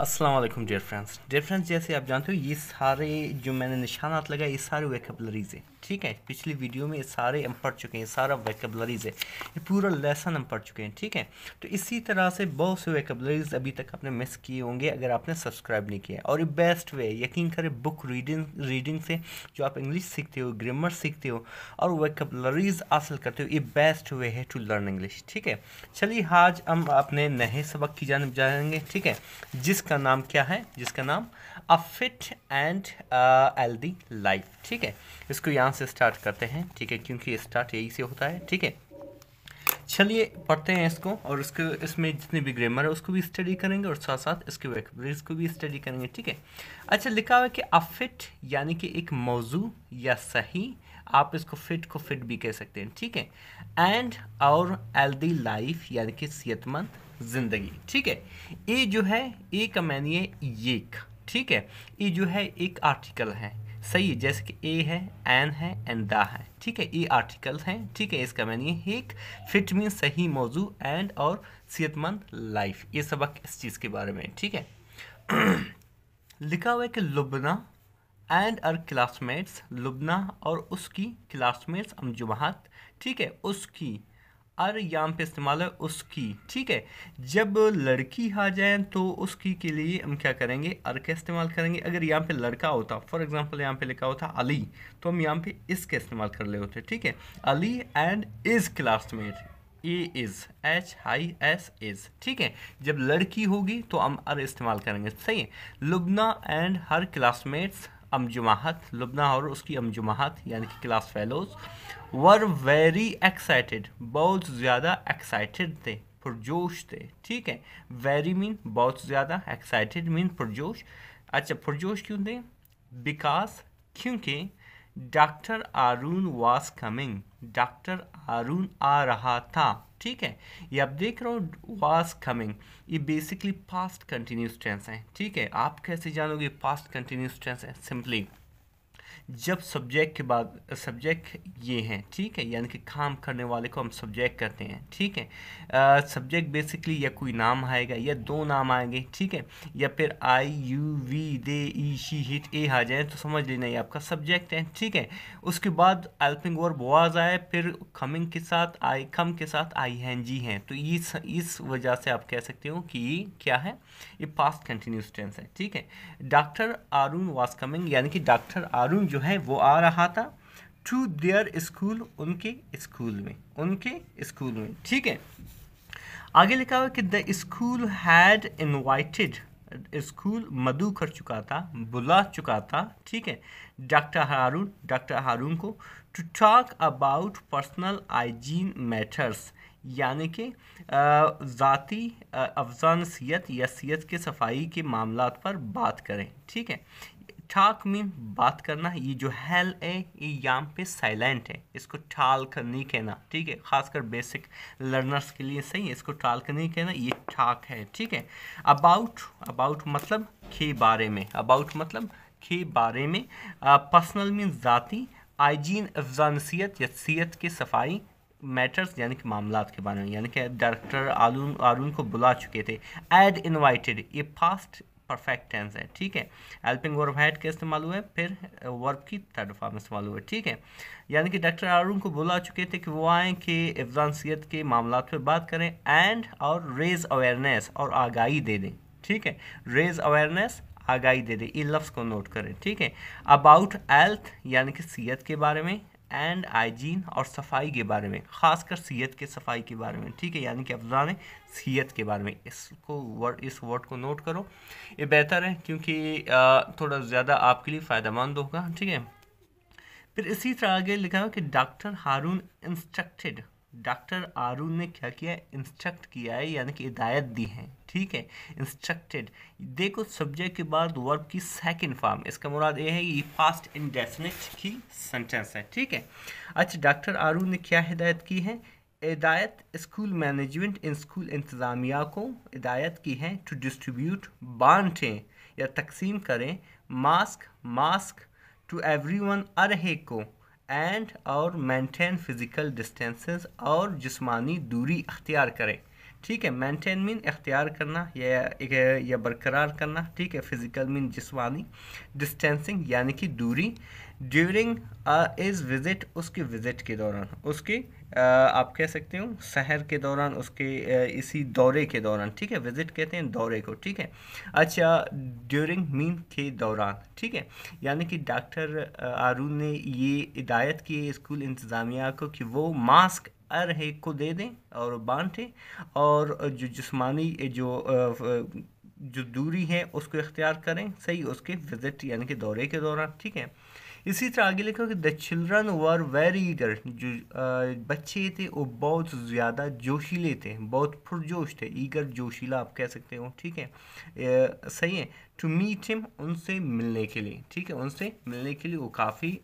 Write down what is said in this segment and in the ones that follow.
अस्सलाम वालेकुम dear friends dear friends जैसे आप जानते हो ये सारे जो मैंने निशानात लगाए ये सारे वेकबलरीज हैं ठीक है पिछली वीडियो में ये सारे हम पढ़ चुके हैं सारा वेकबलरीज है ये पूरा लेसन हम पढ़ चुके हैं ठीक है तो इसी तरह से बहुत से वेकबलरीज अभी तक आपने मिस किए होंगे अगर आपने सब्सक्राइब नहीं किया और ये बेस्ट वे यकीन करें बुक रीडिंग रीडिंग से जो आप इंग्लिश सीखते हो ग्रामर सीखते हो और वेकबलरीज हासिल करते हो ये बेस्ट वे है टू लर्न इंग्लिश ठीक है चलिए आज हम अपने नए सबक की जानब जाएंगे ठीक है जिस जिसका नाम क्या है जिसका नाम a fit and healthy life ठीक है इसको यहाँ से स्टार्ट करते हैं ठीक है क्योंकि स्टार्ट यही से होता है ठीक है चलिए पढ़ते हैं इसको और उसके इसमें जितने भी ग्रामर है उसको भी स्टडी करेंगे और साथ साथ इसके वेकबरीज को भी स्टडी करेंगे ठीक है अच्छा लिखा हुआ है कि अफिट यानी कि एक मौजू या सही आप इसको फिट को फिट भी कह सकते हैं ठीक है एंड और हेल्दी लाइफ यानी कि सेहतमंद ज़िंदगी ठीक है ये जो है ए का मानिए एक ठीक है ये जो है एक आर्टिकल है सही है जैसे कि ए है एन है एंड दा है ठीक है ये आर्टिकल है ठीक है इसका मैंने एक फिट मीन सही मौजू एंड और सेहतमंद लाइफ ये सबक इस चीज़ के बारे में ठीक है लिखा हुआ है कि Lubna and our classmates Lubna और उसकी क्लासमेट्स अमजुमात ठीक है उसकी अर याम पे इस्तेमाल है उसकी ठीक है जब लड़की आ जाए तो उसकी के लिए हम क्या करेंगे अर का इस्तेमाल करेंगे अगर यहाँ पे लड़का होता फॉर एग्जांपल यहाँ पे लिखा होता अली तो हम यहाँ पे इस का इस्तेमाल कर ले होते ठीक है Ali and his classmate a his H I S his ठीक है जब लड़की होगी तो हम अर इस्तेमाल करेंगे सही है लुबना एंड हर क्लासमेट्स अमजुमाहत लुबना और उसकी अमजुमाहत यानी कि class fellows were very excited बहुत ज़्यादा एक्साइटेड थे पुरजोश थे ठीक है वेरी मीन बहुत ज़्यादा एक्साइटेड मीन पुरजोश अच्छा पुरजोश क्यों थे बिकॉज क्योंकि doctor Haroon was coming doctor Haroon आ रहा था ठीक है ये आप देख रहे हो वाज कमिंग ये बेसिकली पास्ट कंटिन्यूस टेंस है ठीक है आप कैसे जानोगे पास्ट कंटिन्यूस टेंस है सिंपली जब सब्जेक्ट के बाद सब्जेक्ट ये हैं ठीक है यानी कि काम करने वाले को हम सब्जेक्ट कहते हैं ठीक है सब्जेक्ट बेसिकली या कोई नाम आएगा या दो नाम आएंगे ठीक है या फिर I you we they he she it ए आ जाए तो समझ लेना ये आपका सब्जेक्ट है ठीक है उसके बाद एल्पिंग वर्ब वाज आए फिर कमिंग के साथ आई कम के साथ आई हैं जी हैं तो इस इस वजह से आप कह सकते हो कि क्या है ये पास्ट कंटिन्यूस टेंस है ठीक है डॉक्टर आरुण वाज कमिंग यानी कि डॉक्टर आरुण मालूम जो है वो आ रहा था टू देयर स्कूल उनके स्कूल में उनके स्कूल में ठीक है आगे लिखा हुआ कि the school had invited school मधु कर चुका था बुला चुका था ठीक है डॉक्टर हारून डॉक्टर हारून को to talk about personal hygiene matters यानी कि ज़ाती अफजानसीत या सीत के सफाई के मामला पर बात करें ठीक है टाक मीन बात करना ये जो हेल है ये यहाँ पे साइलेंट है इसको टाल्क नहीं कहना ठीक है खासकर बेसिक लर्नर्स के लिए सही है इसको कर नहीं कहना ये टाक है ठीक है अबाउट अबाउट मतलब के बारे में अबाउट मतलब के बारे में पर्सनल मीन ज़ाती आइजीन अफजानसीत सीत की सफाई मैटर्स यानी कि मामला के बारे में यानी कि डायरेक्टर आलून आरून को बुला चुके थे एड इनवाइटेड ये पास्ट परफेक्ट टेंस है ठीक है हेल्पिंग वर्ब हैड के इस्तेमाल हुए फिर वर्ब uh, की थर्ड फॉर्म इस्तेमाल हुए ठीक है यानी कि डॉक्टर अरुण को बुला चुके थे कि वो आएँ कि अफजानसीत के मामला पर बात करें एंड और रेज अवेयरनेस और आगाही दे दें ठीक है रेज अवेयरनेस आगाही दे दें ये लफ्ज़ को नोट करें ठीक है अबाउट हेल्थ यानी कि सेहत के बारे में एंड आइजीन और सफाई के बारे में ख़ासकर सीयत के सफाई के बारे में ठीक है यानी कि अफजान सीयत के बारे में इसको वर्ड इस वर्ड को नोट करो ये बेहतर है क्योंकि थोड़ा ज़्यादा आपके लिए फ़ायदेमंद होगा ठीक है फिर इसी तरह आगे लिखा हुआ कि doctor Haroon instructed doctor Haroon ने क्या किया इंस्ट्रक्ट किया है यानी कि हिदायत दी है ठीक है इंस्ट्रक्टेड देखो सब्जेक्ट के बाद वर्ब की सेकंड फॉर्म इसका मुराद ये है ये फास्ट इंडेफिनिट की सेंटेंस है ठीक है अच्छा डॉक्टर आरू ने क्या हिदायत की है हिदायत स्कूल मैनेजमेंट इन स्कूल इंतज़ामिया को हिदायत की है टू डिस्ट्रीब्यूट बांटें या तकसीम करें mask mask to every one अरहे को एंड और मेंटेन फिज़िकल डिस्टेंसेस और जिस्मानी दूरी अख्तियार करें ठीक है मेंटेन मीन अख्तियार करना या एक या बरकरार करना ठीक है फिजिकल मीन जिसमानी डिस्टेंसिंग यानी कि दूरी ड्यूरिंग इज़ विज़िट उसकी विज़िट के दौरान उसके आप कह सकते हो शहर के दौरान उसके इसी दौरे के दौरान ठीक है विज़िट कहते हैं दौरे को ठीक है अच्छा ड्यूरिंग मीन के दौरान ठीक है यानी कि डॉक्टर आरून ने ये हिदायत की स्कूल इंतज़ामिया को कि वो मास्क अर है को दे दें और बांटें और जो जिसमानी जो जो दूरी है उसको इख्तियार करें सही उसके विजिट यानी कि दौरे के दौरान ठीक है इसी तरह आगे लिखा कि the children were very eager जो बच्चे थे वो बहुत ज़्यादा जोशीले थे बहुत पुरजोश थे ईगर जोशीला आप कह सकते हो ठीक है सही है टू मीट हिम उनसे मिलने के लिए ठीक है उनसे मिलने के लिए वो काफ़ी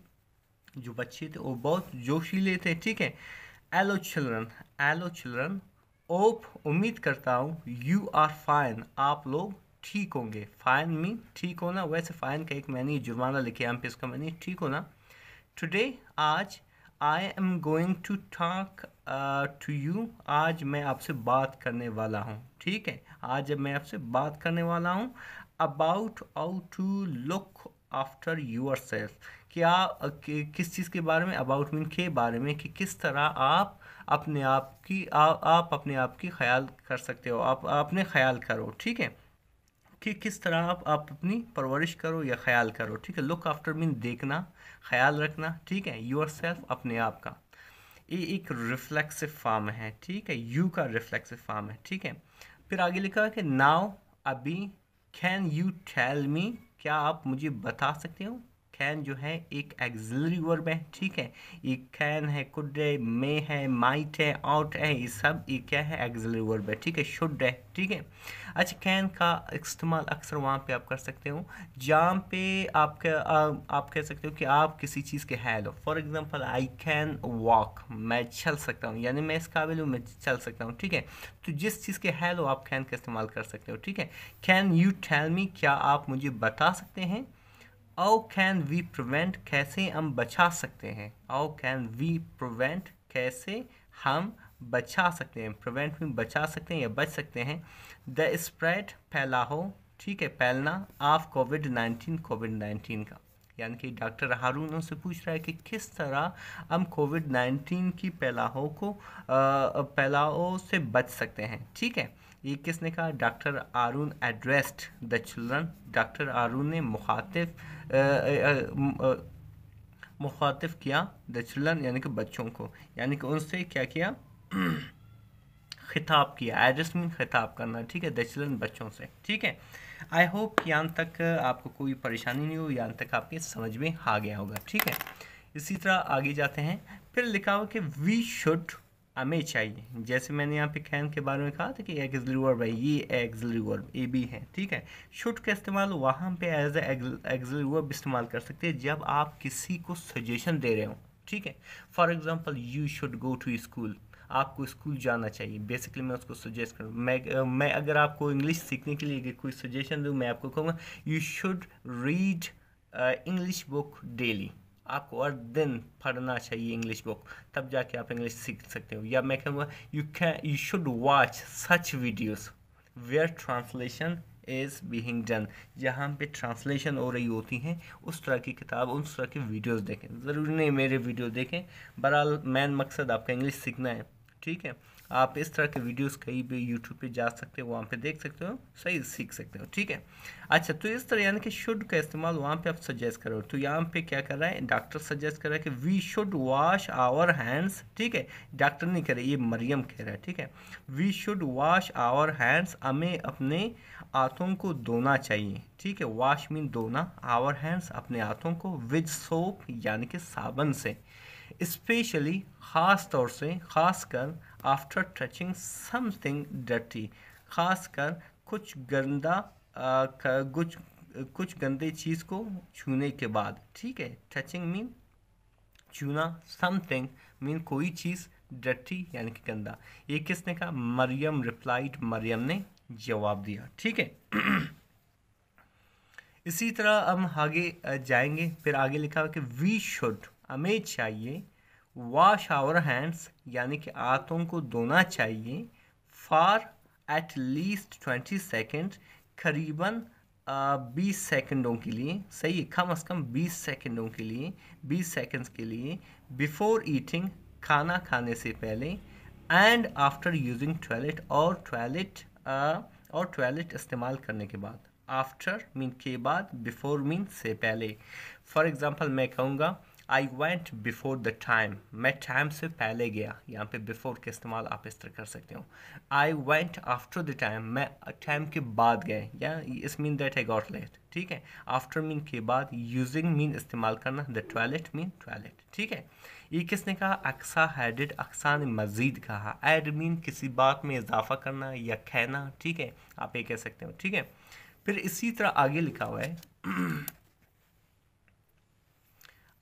जो बच्चे थे वो बहुत जोशीले थे ठीक है hello children hello children hope उम्मीद करता हूँ यू आर फाइन आप लोग ठीक होंगे फाइन मीन ठीक होना वैसे फाइन का एक मैंने जुर्माना लिखे हम पे इसका मैंने ठीक होना टुडे आज I am going to talk to you आज मैं आपसे बात करने वाला हूँ ठीक है आज मैं आपसे बात करने वाला हूँ about how to look after your self क्या किस चीज़ के बारे में अबाउट मीन के बारे में कि किस तरह आप अपने आप की आ, आप अपने आप की ख्याल कर सकते हो आप अपने ख्याल करो ठीक है कि किस तरह आप, आप अपनी परवरिश करो या ख्याल करो ठीक है लुक आफ्टर मीन देखना ख्याल रखना ठीक है योर सेल्फ अपने आप का ये एक रिफ्लेक्सिव फार्म है ठीक है यू का रिफ्लेक्सिव फार्म है ठीक है फिर आगे लिखा कि नाव अभी कैन यू टेल मी क्या आप मुझे बता सकते हो कैन जो है एक एग्जिलरी वर्ब है ठीक है ये कैन है कुड है मे है माइट है आउट है ये सब ये क्या है एग्जिलरी वर्ब है ठीक है शुड है ठीक है अच्छा कैन का इस्तेमाल अक्सर वहाँ पे आप कर सकते हो जहाँ पे आप आप कह सकते हो कि आप किसी चीज़ के हैल लो for example I can walk मैं चल सकता हूँ यानी मैं इस काबिल हूँ मैं चल सकता हूँ ठीक है तो जिस चीज़ के हैल लो आप कैन का इस्तेमाल कर सकते हो ठीक है कैन यू टेल मी क्या आप मुझे बता सकते हैं हाउ कैन वी प्रिवेंट कैसे हम बचा सकते हैं हाउ कैन वी प्रिवेंट कैसे हम बचा सकते हैं प्रिवेंट में बचा सकते हैं या बच सकते हैं द स्प्रेड फैला हो ठीक है फैलना of covid nineteen covid nineteen का यानी कि डॉक्टर हारून उनसे पूछ रहा है कि किस तरह हम कोविड नाइन्टीन की फैलाओ को फैलाओ से बच सकते हैं ठीक है ये किसने कहा doctor Haroon addressed the children doctor Haroon ने मुखातिब मुखातिब किया द चिल्ड्रन यानी कि बच्चों को यानी कि उनसे क्या किया खिताब किया एड्रेस में खिताब करना ठीक है द चिल्ड्रन बच्चों से ठीक है आई होप कि यहाँ तक आपको कोई परेशानी नहीं हो यहाँ तक आपके समझ में आ गया होगा ठीक है इसी तरह आगे जाते हैं फिर लिखा हुआ कि वी शुड हमें चाहिए जैसे मैंने यहाँ पे कैन के बारे में कहा था कि एग्जलरी वर्ब है ये एग्जलरी वर्ब ए बी है ठीक है शुड का इस्तेमाल वहाँ पे एज एग्जलरी वर्ब इस्तेमाल कर सकते हैं जब आप किसी को सजेशन दे रहे हो ठीक है for example you should go to school आपको स्कूल जाना चाहिए बेसिकली मैं उसको सजेस्ट करूँ मैं मैं अगर आपको इंग्लिश सीखने के लिए कोई सजेशन दूँ मैं आपको कहूँगा you should read English book daily आपको हर दिन पढ़ना चाहिए इंग्लिश बुक तब जाके आप इंग्लिश सीख सकते हो या मैं कहूँगा you can you should watch such videos where translation is being done जहाँ पे ट्रांसलेशन हो रही होती हैं उस तरह की किताब उस तरह की वीडियोस देखें ज़रूरी नहीं मेरे वीडियो देखें बहरहाल मैन मकसद आपका इंग्लिश सीखना है ठीक है आप इस तरह के वीडियोस कहीं भी यूट्यूब पे जा सकते हो वहाँ पे देख सकते हो सही सीख सकते हो ठीक है अच्छा तो इस तरह यानी कि शुड का इस्तेमाल वहाँ पे आप सजेस्ट करो तो यहाँ पे क्या कर रहा है डॉक्टर सजेस्ट कर रहा है कि we should wash our hands ठीक है डॉक्टर नहीं कह रहे ये मरियम कह रहा है ठीक है we should wash our hands हमें अपने हाथों को धोना चाहिए ठीक है वॉश मीन धोना आवर हैंड्स अपने हाथों को विद सोप यानी कि साबन से स्पेशली ख़ास तौर से खासकर आफ्टर टचिंग समथिंग डर्टी कर कुछ गंदा कुछ कुछ गंदे चीज़ को छूने के बाद ठीक है टचिंग मीन छूना समथिंग मीन कोई चीज़ डटी यानी कि गंदा ये किसने कहा मरियम रिप्लाइड मरियम ने जवाब दिया ठीक है इसी तरह हम आगे जाएंगे फिर आगे लिखा हुआ कि वी शुड हमें चाहिए वॉश आवर हैंड्स यानी कि हाथों को धोना चाहिए for at least twenty second करीबन बीस सेकंडों के लिए सही है कम अज़ कम बीस सेकंडों के लिए बीस सेकंड्स के लिए बिफोर ईटिंग खाना खाने से पहले एंड आफ्टर यूजिंग टॉयलेट और टॉयलेट और टॉयलेट इस्तेमाल करने के बाद आफ्टर मीन के बाद बिफोर मीन से पहले फॉर एग्ज़ाम्पल मैं कहूँगा I went before the time मैं टाइम से पहले गया यहाँ पे बिफोर का इस्तेमाल आप इस तरह कर सकते हो I went after the time मैं टाइम के बाद गए या इस mean that I got late ठीक है आफ्टर मीन के बाद यूजिंग मीन इस्तेमाल करना द टॉयलेट मीन टॉयलेट ठीक है ये किसने कहा अक्सा हैडिड अक्सा ने मज़ीद कहा एड मीन किसी बात में इजाफा करना या कहना ठीक है आप ये कह सकते हो ठीक है फिर इसी तरह आगे लिखा हुआ है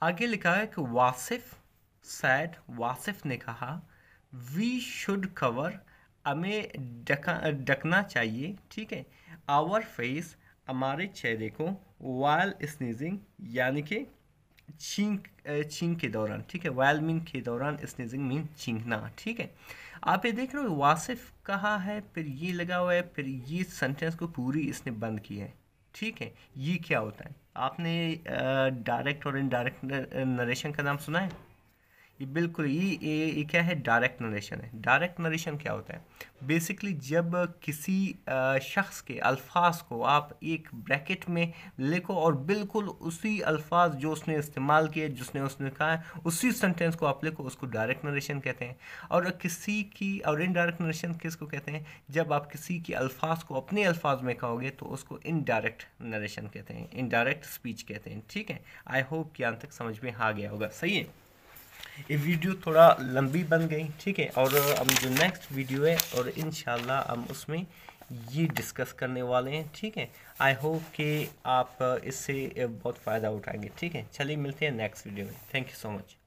आगे लिखा है कि वासिफ सैड वासिफ ने कहा वी शुड कवर हमें ढकना चाहिए ठीक है आवर फेस हमारे चेहरे को वायल स्नीजिंग यानी कि छींक छींक के दौरान ठीक है वायल मीन के दौरान स्नीजिंग मीन छींकना ठीक है आप ये देख रहे हो वासिफ कहा है फिर ये लगा हुआ है फिर ये सेंटेंस को पूरी इसने बंद की है ठीक है ये क्या होता है आपने डायरेक्ट और इनडायरेक्ट नरेशन का नाम सुना है ये बिल्कुल ये ये, क्या है डायरेक्ट नरेशन है डायरेक्ट नरेशन क्या होता है बेसिकली जब किसी शख्स के अल्फाज को आप एक ब्रैकेट में लिखो और बिल्कुल उसी अल्फाज जो उसने इस्तेमाल किए जिसने उसने कहा है उसी सेंटेंस को आप लिखो उसको डायरेक्ट नरेशन कहते हैं और किसी की और इनडायरेक्ट नरेशन किसको कहते हैं जब आप किसी के अल्फाज को अपने अल्फाज में कहोगे तो उसको इनडायरेक्ट नरेशन कहते हैं इनडायरेक्ट स्पीच कहते हैं ठीक है आई होप कि अंत तक समझ में आ गया होगा सही है ये वीडियो थोड़ा लंबी बन गई ठीक है और अब जो नेक्स्ट वीडियो है और इन हम उसमें ये डिस्कस करने वाले हैं ठीक है आई होप कि आप इससे बहुत फ़ायदा उठाएंगे ठीक है चलिए मिलते हैं नेक्स्ट वीडियो में थैंक यू सो मच